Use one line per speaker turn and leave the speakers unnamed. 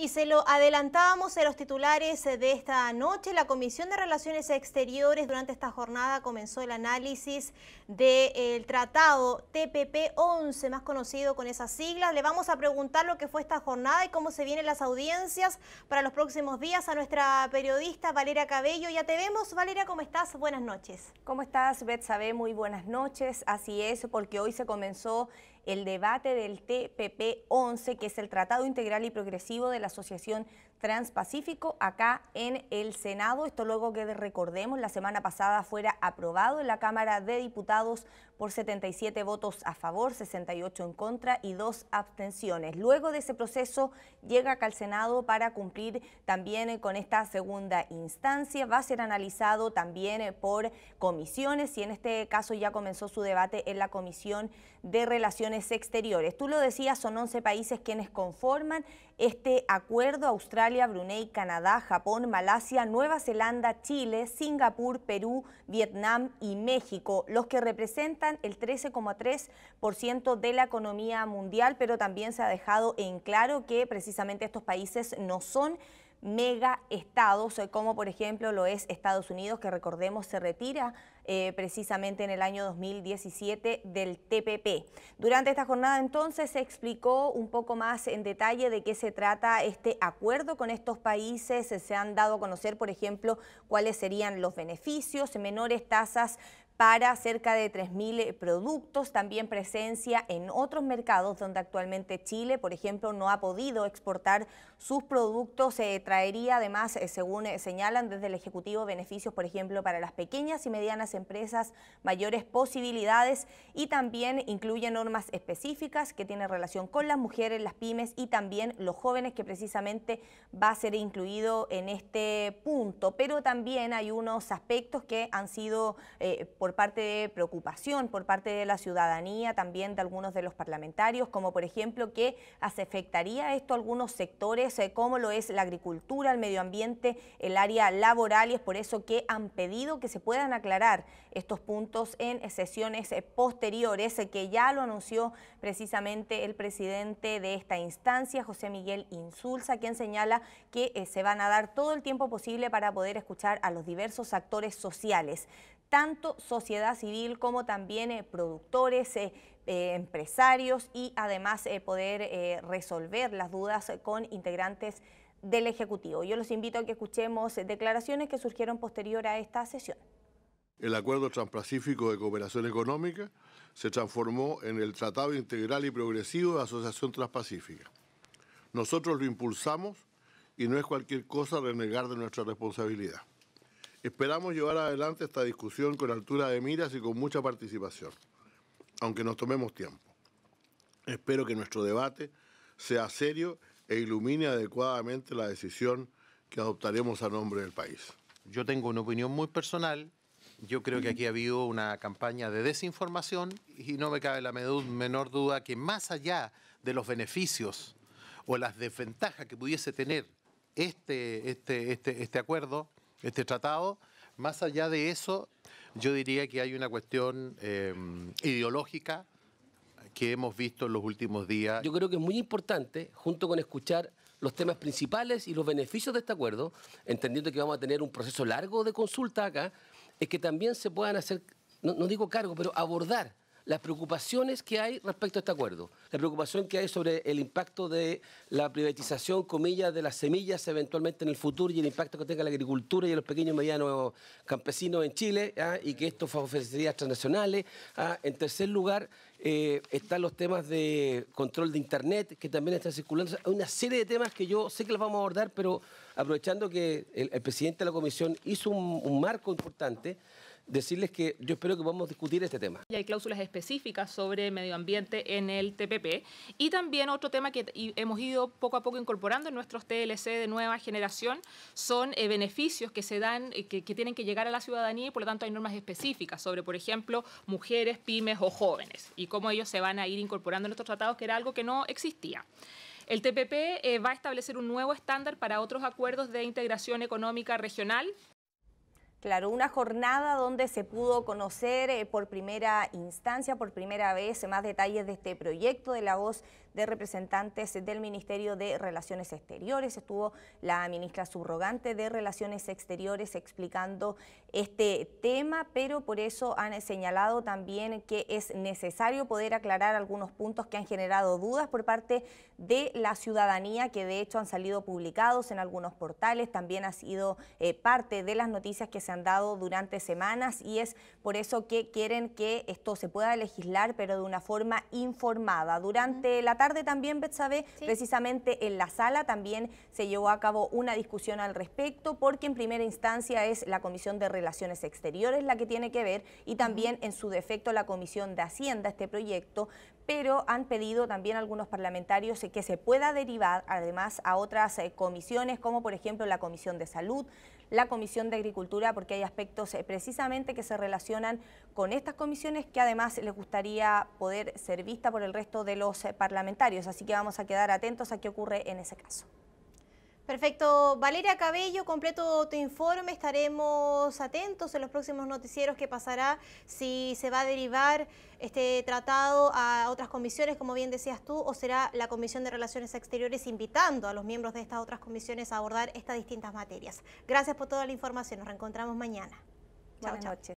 Y se lo adelantábamos en los titulares eh, de esta noche. La Comisión de Relaciones Exteriores durante esta jornada comenzó el análisis del tratado TPP-11, más conocido con esas siglas. Le vamos a preguntar lo que fue esta jornada y cómo se vienen las audiencias para los próximos días a nuestra periodista Valeria Cabello. Ya te vemos, Valeria, ¿cómo estás? Buenas noches. ¿Cómo estás, Sabé. Muy buenas noches. Así es, porque hoy se comenzó el debate del TPP-11, que es el Tratado Integral y Progresivo de la Asociación Transpacífico acá en el Senado. Esto luego que recordemos, la semana pasada fuera aprobado en la Cámara de Diputados por 77 votos a favor, 68 en contra y dos abstenciones. Luego de ese proceso llega acá al Senado para cumplir también con esta segunda instancia. Va a ser analizado también por comisiones y en este caso ya comenzó su debate en la Comisión de Relaciones Exteriores. Tú lo decías, son 11 países quienes conforman este acuerdo Australia, Brunei, Canadá, Japón, Malasia, Nueva Zelanda, Chile, Singapur, Perú, Vietnam y México, los que representan el 13,3% de la economía mundial, pero también se ha dejado en claro que precisamente estos países no son mega estados, como por ejemplo lo es Estados Unidos, que recordemos se retira eh, precisamente en el año 2017 del TPP. Durante esta jornada entonces se explicó un poco más en detalle de qué se trata este acuerdo con estos países, se han dado a conocer, por ejemplo, cuáles serían los beneficios, menores tasas para cerca de 3.000 eh, productos, también presencia en otros mercados donde actualmente Chile, por ejemplo, no ha podido exportar sus productos, se traería además, eh, según eh, señalan desde el Ejecutivo, beneficios, por ejemplo, para las pequeñas y medianas empresas, mayores posibilidades y también incluye normas específicas que tienen relación con las mujeres, las pymes y también los jóvenes, que precisamente va a ser incluido en este punto. Pero también hay unos aspectos que han sido, por parte de preocupación, por parte de la ciudadanía, también de algunos de los parlamentarios, como por ejemplo que afectaría esto a algunos sectores, eh, como lo es la agricultura, el medio ambiente, el área laboral, y es por eso que han pedido que se puedan aclarar estos puntos en sesiones eh, posteriores, eh, que ya lo anunció precisamente el presidente de esta instancia, José Miguel Insulza, quien señala que se van a dar todo el tiempo posible para poder escuchar a los diversos actores sociales tanto sociedad civil como también eh, productores, eh, eh, empresarios y además poder resolver las dudas con integrantes del Ejecutivo. Yo los invito a que escuchemos declaraciones que surgieron posterior a esta sesión.
El Acuerdo Transpacífico de Cooperación Económica se transformó en el Tratado Integral y Progresivo de Asociación Transpacífica. Nosotros lo impulsamos y no es cualquier cosa renegar de nuestra responsabilidad. Esperamos llevar adelante esta discusión con altura de miras y con mucha participación, aunque nos tomemos tiempo. Espero que nuestro debate sea serio e ilumine adecuadamente la decisión que adoptaremos a nombre del país. Yo tengo una opinión muy personal. Yo creo que aquí ha habido una campaña de desinformación y no me cabe la menor duda que más allá de los beneficios o las desventajas que pudiese tener este, este, este, este acuerdo, este tratado. Más allá de eso, yo diría que hay una cuestión em, ideológica que hemos visto en los últimos días. Yo creo que es muy importante, junto con escuchar los temas principales y los beneficios de este acuerdo, entendiendo que vamos a tener un proceso largo de consulta acá, es que también se puedan hacer, no, digo cargo, pero abordar las preocupaciones que hay respecto a este acuerdo, la preocupación que hay sobre el impacto de la privatización, comillas, de las semillas eventualmente en el futuro y el impacto que tenga la agricultura y los pequeños y medianos campesinos en Chile ¿ah? y que esto favorecería transnacionales. ¿ah? En tercer lugar, eh, están los temas de control de Internet que también están circulando. hay una serie de temas que yo sé que los vamos a abordar, pero aprovechando que el, presidente de la Comisión hizo un, un marco importante decirles que yo espero que podamos discutir este tema.
Y hay cláusulas específicas sobre medio ambiente en el TPP. Y también otro tema que hemos ido poco a poco incorporando en nuestros TLC de nueva generación son eh, beneficios que se dan, eh, que, tienen que llegar a la ciudadanía y por lo tanto hay normas específicas sobre, por ejemplo, mujeres, pymes o jóvenes y cómo ellos se van a ir incorporando en nuestros tratados, que era algo que no existía. El TPP eh, va a establecer un nuevo estándar para otros acuerdos de integración económica regional Claro, una jornada donde se pudo conocer eh, por primera instancia, por primera vez, más detalles de este proyecto de la voz de representantes del Ministerio de Relaciones Exteriores. Estuvo la ministra subrogante de Relaciones Exteriores explicando este tema, pero por eso han señalado también que es necesario poder aclarar algunos puntos que han generado dudas por parte de la ciudadanía, que de hecho han salido publicados en algunos portales, también ha sido eh, parte de las noticias que se han dado durante semanas y es por eso que quieren que esto se pueda legislar, pero de una forma informada. Durante la tarde también, Betsabe, precisamente en la sala también se llevó a cabo una discusión al respecto, porque en primera instancia es la Comisión de Relaciones Exteriores la que tiene que ver y también en su defecto la Comisión de Hacienda, este proyecto, pero han pedido también algunos parlamentarios eh, que se pueda derivar además a otras eh, comisiones, como por ejemplo la Comisión de Salud, la Comisión de Agricultura, porque hay aspectos eh, precisamente que se relacionan con estas comisiones que además les gustaría poder ser vista por el resto de los parlamentarios. Así que vamos a quedar atentos a qué ocurre en ese caso. Perfecto. Valeria Cabello, completo tu informe. Estaremos atentos en los próximos noticieros que pasará si se va a derivar este tratado a otras comisiones, como bien decías tú, o será la Comisión de Relaciones Exteriores invitando a los miembros de estas otras comisiones a abordar estas distintas materias. Gracias por toda la información. Nos reencontramos mañana. Buenas chao, chao. noches.